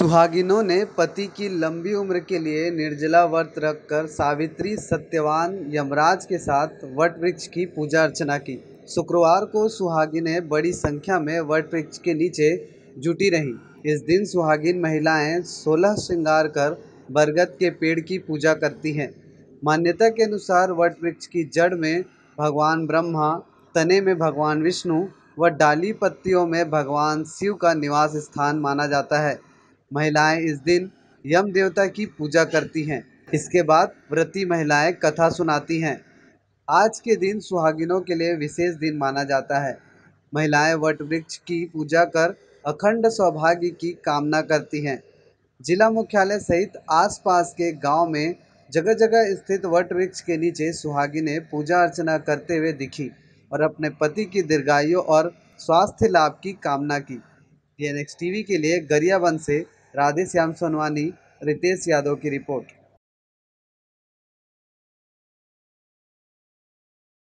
सुहागिनों ने पति की लंबी उम्र के लिए निर्जला व्रत रखकर सावित्री सत्यवान यमराज के साथ वटवृक्ष की पूजा अर्चना की शुक्रवार को सुहागिनें बड़ी संख्या में वटवृक्ष के नीचे जुटी रहीं इस दिन सुहागिन महिलाएं सोलह श्रृंगार कर बरगद के पेड़ की पूजा करती हैं मान्यता के अनुसार वटवृक्ष की जड़ में भगवान ब्रह्मा तने में भगवान विष्णु व डाली पत्तियों में भगवान शिव का निवास स्थान माना जाता है महिलाएं इस दिन यम देवता की पूजा करती हैं इसके बाद व्रती महिलाएं कथा सुनाती हैं आज के दिन सुहागिनों के लिए विशेष दिन माना जाता है महिलाएं वट वृक्ष की पूजा कर अखंड सौभाग्य की कामना करती हैं जिला मुख्यालय सहित आसपास के गांव में जगह जगह स्थित वट वृक्ष के नीचे सुहागिनें पूजा अर्चना करते हुए दिखी और अपने पति की दीर्घायु और स्वास्थ्य लाभ की कामना की डी टीवी के लिए गरियाबंद से राधे श्याम सोनवानी रितेश यादव की रिपोर्ट